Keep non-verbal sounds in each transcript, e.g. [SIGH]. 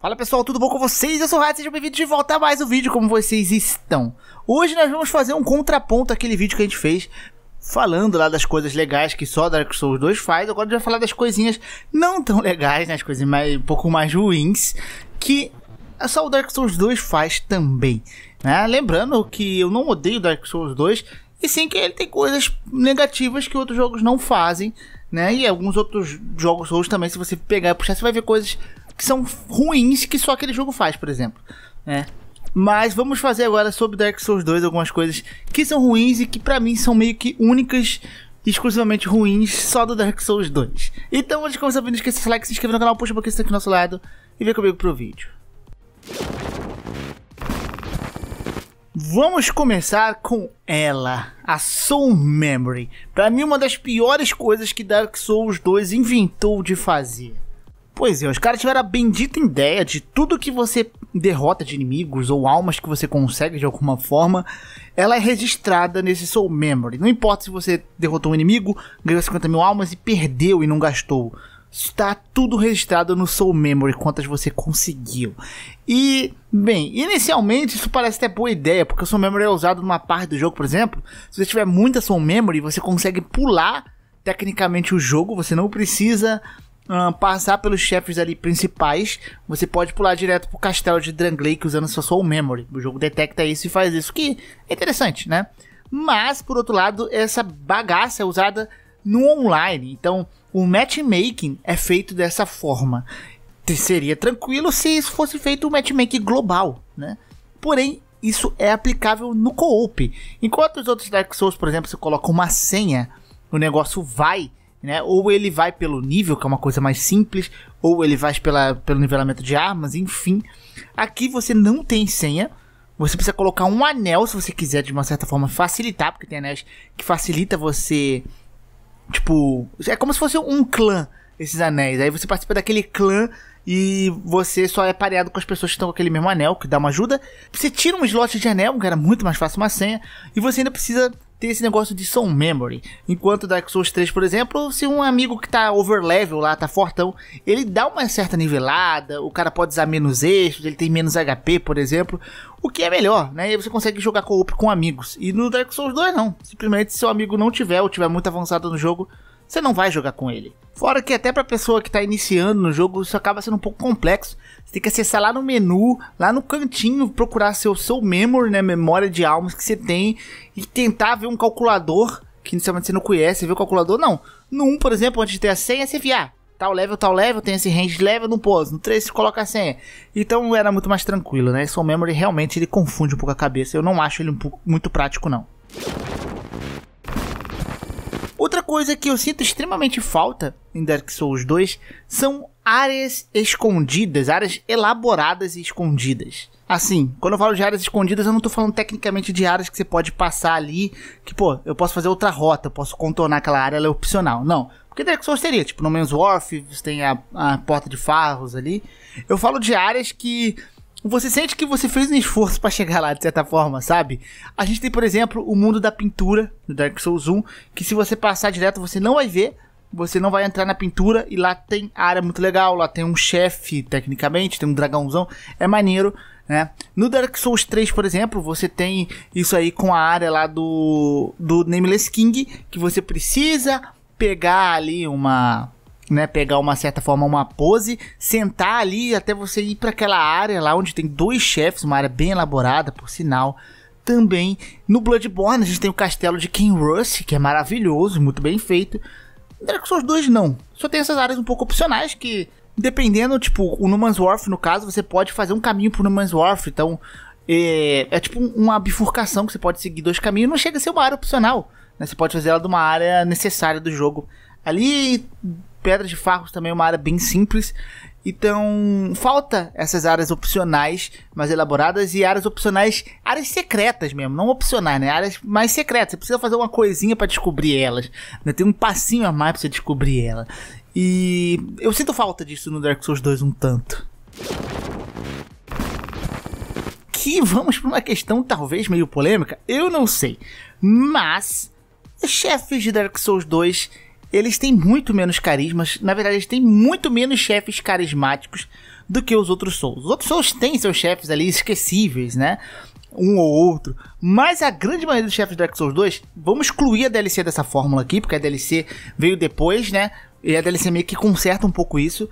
Fala pessoal, tudo bom com vocês? Eu sou o Rato, sejam bem-vindos de volta a mais um vídeo, como vocês estão? Hoje nós vamos fazer um contraponto àquele vídeo que a gente fez falando lá das coisas legais que só Dark Souls 2 faz, agora a gente vai falar das coisinhas não tão legais, né, as coisas mais, um pouco mais ruins, que só o Dark Souls 2 faz também. Né? Lembrando que eu não odeio Dark Souls 2, e sim que ele tem coisas negativas que outros jogos não fazem, né, e alguns outros jogos Souls também, se você pegar e puxar, você vai ver coisas que são ruins que só aquele jogo faz, por exemplo. Né? Mas vamos fazer agora sobre Dark Souls 2 algumas coisas que são ruins e que para mim são meio que únicas exclusivamente ruins só do Dark Souls 2. Então antes de começar o vídeo, não esqueça de like, se inscrever no canal, puxa um pouquinho aqui do nosso lado e vem comigo pro vídeo. Vamos começar com ela, a Soul Memory. Para mim, uma das piores coisas que Dark Souls 2 inventou de fazer. Pois é, os caras tiveram a bendita ideia de tudo que você derrota de inimigos ou almas que você consegue de alguma forma, ela é registrada nesse Soul Memory. Não importa se você derrotou um inimigo, ganhou 50 mil almas e perdeu e não gastou. Está tudo registrado no Soul Memory, quantas você conseguiu. E, bem, inicialmente isso parece até boa ideia, porque o Soul Memory é usado numa parte do jogo, por exemplo. Se você tiver muita Soul Memory, você consegue pular tecnicamente o jogo, você não precisa uh, passar pelos chefes ali principais, você pode pular direto pro castelo de Drangleic usando sua Soul Memory. O jogo detecta isso e faz isso, que é interessante, né? Mas, por outro lado, essa bagaça é usada no online. Então, o matchmaking é feito dessa forma. Seria tranquilo se isso fosse feito um matchmaking global, né? Porém, isso é aplicável no co-op. Enquanto os outros Dark Souls, por exemplo, você coloca uma senha, o negócio vai né? Ou ele vai pelo nível, que é uma coisa mais simples, ou ele vai pela, pelo nivelamento de armas, enfim. Aqui você não tem senha. Você precisa colocar um anel, se você quiser, de uma certa forma, facilitar, porque tem anéis que facilita você. Tipo. É como se fosse um clã, esses anéis. Aí você participa daquele clã e você só é pareado com as pessoas que estão com aquele mesmo anel, que dá uma ajuda. Você tira um slot de anel, que era muito mais fácil uma senha, e você ainda precisa tem esse negócio de soul memory. Enquanto Dark Souls 3, por exemplo, se um amigo que tá overlevel lá, tá fortão, ele dá uma certa nivelada, o cara pode usar menos eixos, ele tem menos HP, por exemplo, o que é melhor, né? E você consegue jogar co-op com amigos. E no Dark Souls 2 não. Simplesmente se seu amigo não tiver ou tiver muito avançado no jogo, você não vai jogar com ele. Fora que até pra pessoa que tá iniciando no jogo, isso acaba sendo um pouco complexo. Você tem que acessar lá no menu, lá no cantinho, procurar seu, seu memory, né? Memória de almas que você tem. E tentar ver um calculador, que inicialmente você não conhece, ver o calculador, não. No 1, por exemplo, de ter a senha, você via, ah, tal level, tal level, tem esse range level, não pôs. No 3 você coloca a senha. Então era muito mais tranquilo, né? Seu Memory realmente ele confunde um pouco a cabeça. Eu não acho ele um pouco, muito prático, não coisa que eu sinto extremamente falta em Dark Souls 2 são áreas escondidas, áreas elaboradas e escondidas. Assim, quando eu falo de áreas escondidas, eu não tô falando tecnicamente de áreas que você pode passar ali, que pô, eu posso fazer outra rota, eu posso contornar aquela área, ela é opcional. Não. Porque Dark Souls teria, tipo, no Man's Wharf, você tem a, a porta de farros ali. Eu falo de áreas que você sente que você fez um esforço para chegar lá, de certa forma, sabe? A gente tem, por exemplo, o mundo da pintura, do Dark Souls 1, que se você passar direto você não vai ver, você não vai entrar na pintura e lá tem área muito legal, lá tem um chefe, tecnicamente, tem um dragãozão, é maneiro, né? No Dark Souls 3, por exemplo, você tem isso aí com a área lá do, do Nameless King, que você precisa pegar ali uma né, pegar uma certa forma uma pose, sentar ali até você ir para aquela área lá onde tem dois chefes, uma área bem elaborada, por sinal. Também no Bloodborne a gente tem o castelo de King Rush, que é maravilhoso, muito bem feito. Dark Souls 2 não. Só tem essas áreas um pouco opcionais que dependendo, tipo, o No Man's Wharf, no caso, você pode fazer um caminho pro No Man's Wharf, então é, é tipo uma bifurcação que você pode seguir dois caminhos, não chega a ser uma área opcional, né? Você pode fazer ela de uma área necessária do jogo. Ali Pedras de Farros também é uma área bem simples. Então, falta essas áreas opcionais mais elaboradas e áreas opcionais, áreas secretas mesmo, não opcionais, né? Áreas mais secretas. Você precisa fazer uma coisinha para descobrir elas. Né? Tem um passinho a mais pra você descobrir ela. E eu sinto falta disso no Dark Souls 2 um tanto. Que vamos para uma questão talvez meio polêmica, eu não sei. Mas, chefes de Dark Souls 2 eles têm muito menos carismas. Na verdade, eles têm muito menos chefes carismáticos do que os outros Souls. Os outros Souls têm seus chefes ali esquecíveis, né? Um ou outro. Mas a grande maioria dos chefes do Dark Souls 2, vamos excluir a DLC dessa fórmula aqui, porque a DLC veio depois, né? E a DLC meio que conserta um pouco isso.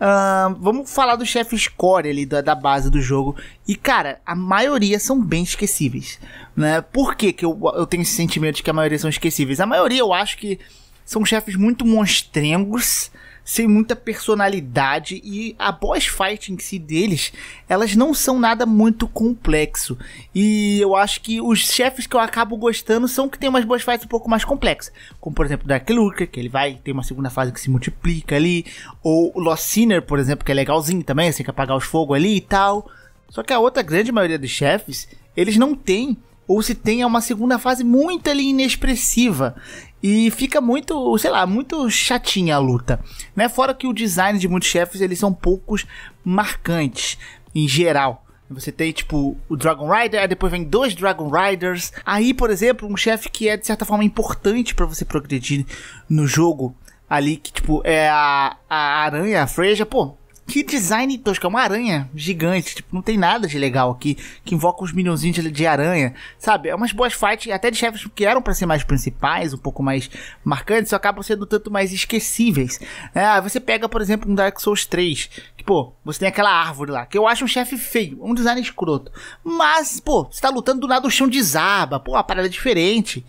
Uh, vamos falar do chefe score ali, da, da, base do jogo. E, cara, a maioria são bem esquecíveis. Né? Por que, que eu, eu tenho esse sentimento de que a maioria são esquecíveis? A maioria eu acho que são chefes muito monstrengos, sem muita personalidade e a boss fight em si deles, elas não são nada muito complexo. E eu acho que os chefes que eu acabo gostando são que tem umas boss fights um pouco mais complexas, como por exemplo Dark Luca que ele vai ter uma segunda fase que se multiplica ali, ou Lost Sinner, por exemplo, que é legalzinho também, você tem que apagar os fogos ali e tal. Só que a outra grande maioria dos chefes, eles não têm ou se tem é uma segunda fase muito ali inexpressiva. E fica muito, sei lá, muito chatinha a luta. Né? Fora que o design de muitos chefes, eles são poucos marcantes, em geral. Você tem, tipo, o Dragon Rider, aí depois vem dois Dragon Riders. Aí, por exemplo, um chefe que é, de certa forma, importante para você progredir no jogo. Ali, que, tipo, é a, a aranha, a Freja. Pô, que design tosco, é uma aranha gigante, tipo, não tem nada de legal aqui, que invoca os milhãozinhos de, de, aranha, sabe? É umas boas fights, até de chefes que eram para ser mais principais, um pouco mais marcantes, só acabam sendo tanto mais esquecíveis. É, você pega, por exemplo, um Dark Souls 3, que, pô, você tem aquela árvore lá, que eu acho um chefe feio, um design escroto. Mas, pô, você tá lutando do nada, o chão desaba, pô, a parada é diferente.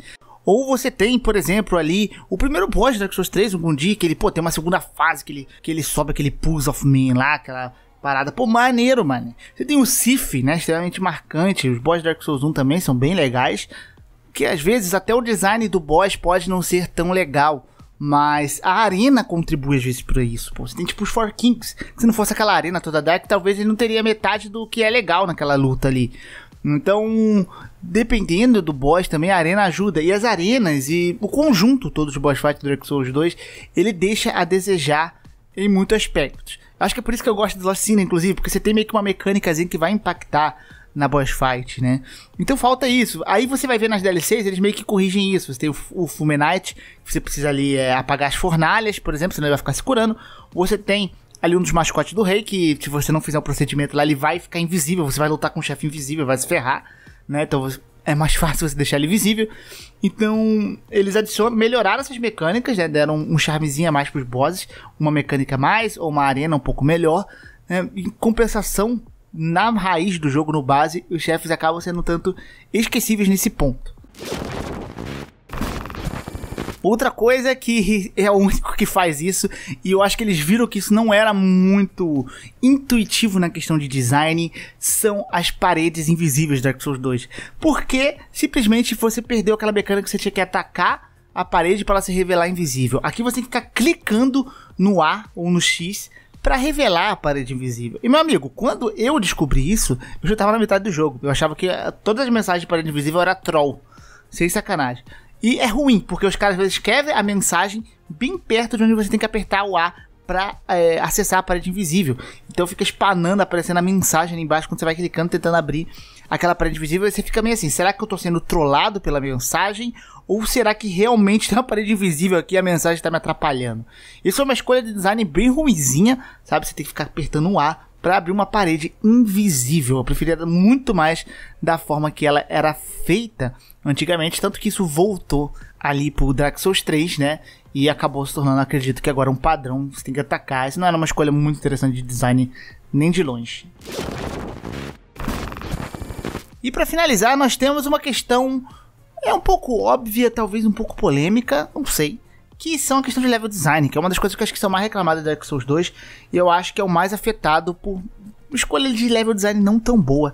Ou você tem, por exemplo, ali o primeiro boss de Dark Souls 3, um dia que ele, pô, tem uma segunda fase que ele, que ele sobe aquele Pulse of Man lá, aquela parada. Pô, maneiro, mano. Você tem o Sif, né, extremamente marcante. Os boss de Dark Souls 1 também são bem legais. Que às vezes até o design do boss pode não ser tão legal. Mas a arena contribui às vezes para isso. Pô. Você tem tipo os Four Kings. Se não fosse aquela arena toda dark, talvez ele não teria metade do que é legal naquela luta ali. Então, dependendo do boss também, a arena ajuda. E as arenas e o conjunto todo de boss fight do Dark Souls 2, ele deixa a desejar em muitos aspectos. Acho que é por isso que eu gosto de Lost inclusive, porque você tem meio que uma mecânicazinha que vai impactar na boss fight, né? Então falta isso. Aí você vai ver nas DLCs, eles meio que corrigem isso. Você tem o, o Fumenite, você precisa ali é, apagar as fornalhas, por exemplo, senão ele vai ficar se curando. Você tem ali um dos mascotes do rei, que se você não fizer o um procedimento lá, ele vai ficar invisível, você vai lutar com o um chefe invisível, vai se ferrar, né? Então é mais [LAUGHS] fácil você deixar ele visível. Então, eles adicionam, melhoraram essas mecânicas, né? Deram um charmezinho a mais pros bosses, uma mecânica a mais, ou uma arena um pouco melhor. Né? Em compensação, na raiz do jogo, no base, os chefes acabam sendo tanto esquecíveis nesse ponto. Outra coisa é que é o único que faz isso, e eu acho que eles viram que isso não era muito intuitivo na questão de design, são as paredes invisíveis do Dark Souls 2. Porque simplesmente você perdeu aquela mecânica que você tinha que atacar a parede para ela se revelar invisível. Aqui você tem que ficar clicando no A ou no X para revelar a parede invisível. E meu amigo, quando eu descobri isso, eu já tava na metade do jogo. Eu achava que todas as mensagens de parede invisível era troll. Sem sacanagem. E é ruim, porque os caras às vezes querem a mensagem bem perto de onde você tem que apertar o A para é, acessar a parede invisível. Então fica espanando, aparecendo a mensagem ali embaixo quando você vai clicando, tentando abrir aquela parede invisível. E você fica meio assim: será que eu tô sendo trollado pela mensagem? Ou será que realmente [LAUGHS] tem uma parede invisível aqui e a mensagem está me atrapalhando? Isso é uma escolha de design bem ruizinha, sabe? Você tem que ficar apertando o A para abrir uma parede invisível. Eu preferia muito mais da forma que ela era feita antigamente, tanto que isso voltou ali pro Dark Souls 3, né? E acabou se tornando, acredito que agora um padrão, você tem que atacar. Isso não era uma escolha muito interessante de design nem de longe. E para finalizar, nós temos uma questão é um pouco óbvia, talvez um pouco polêmica, não sei, que são a questão de level design, que é uma das coisas que eu acho que são mais reclamadas da Dark Souls 2, e eu acho que é o mais afetado por escolha de level design não tão boa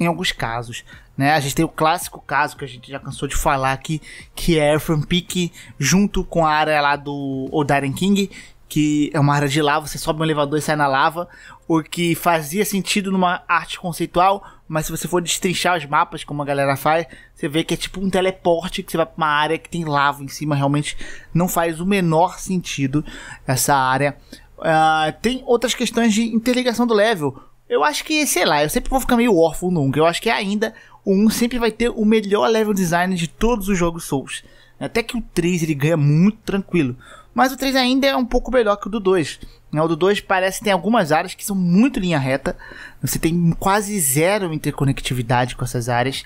em alguns casos. Né? A gente tem o clássico caso que a gente já cansou de falar aqui, que é From Peak junto com a área lá do Odaren King, que é uma área de lava, você sobe um elevador e sai na lava, o que fazia sentido numa arte conceitual, mas se você for destrinchar os mapas, como a galera faz, você vê que é tipo um teleporte que você vai pra uma área que tem lava em cima, realmente não faz o menor sentido essa área. Uh, tem outras questões de interligação do level. Eu acho que, sei lá, eu sempre vou ficar meio órfão nunca. Eu acho que ainda o 1 sempre vai ter o melhor level design de todos os jogos Souls. Até que o 3 ele ganha muito tranquilo. Mas o 3 ainda é um pouco melhor que o do 2. Né, o do 2 parece que tem algumas áreas que são muito linha reta. Você tem quase zero interconectividade com essas áreas.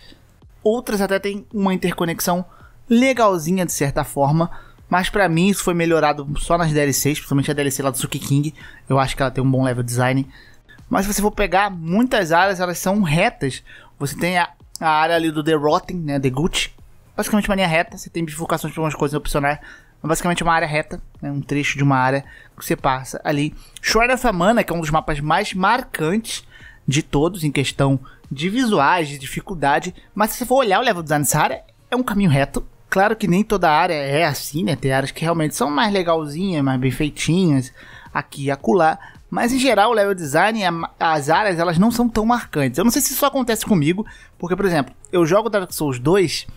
Outras até tem uma interconexão legalzinha de certa forma. Mas para mim isso foi melhorado só nas DLCs, principalmente a DLC lá do Suki King. Eu acho que ela tem um bom level design. Mas se você for pegar muitas áreas, elas são retas. Você tem a, a área ali do The Rotten, né? The Gucci. Basicamente uma linha reta. Você tem bifurcações para algumas coisas opcionais. É basicamente uma área reta, né, um trecho de uma área que você passa ali. Shrine of Amana, que é um dos mapas mais marcantes de todos em questão de visuais, de dificuldade, mas se você for olhar o level design dessa área, é um caminho reto. Claro que nem toda área é assim, né? Tem áreas que realmente são mais legalzinhas, mais bem feitinhas, aqui e acolá. Mas em geral, o level design, as áreas, elas não são tão marcantes. Eu não sei se isso acontece comigo, porque, por exemplo, eu jogo Dark Souls 2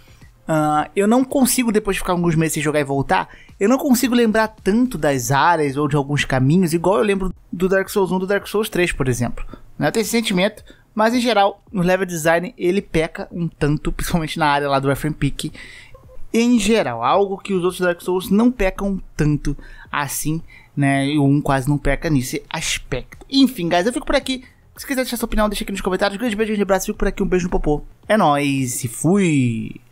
Uh, eu não consigo, depois de ficar alguns meses sem jogar e voltar, eu não consigo lembrar tanto das áreas ou de alguns caminhos, igual eu lembro do Dark Souls 1 do Dark Souls 3, por exemplo. Né? Eu tenho esse sentimento, mas em geral, o level design ele peca um tanto, principalmente na área lá do Eiffel Peak. Em geral, algo que os outros Dark Souls não pecam tanto assim, né? E o 1 quase não peca nesse aspecto. Enfim, guys, eu fico por aqui. Se quiser deixar sua opinião, deixa aqui nos comentários. Grande beijo, grande abraço, fico por aqui. Um beijo no popô. É nóis e fui!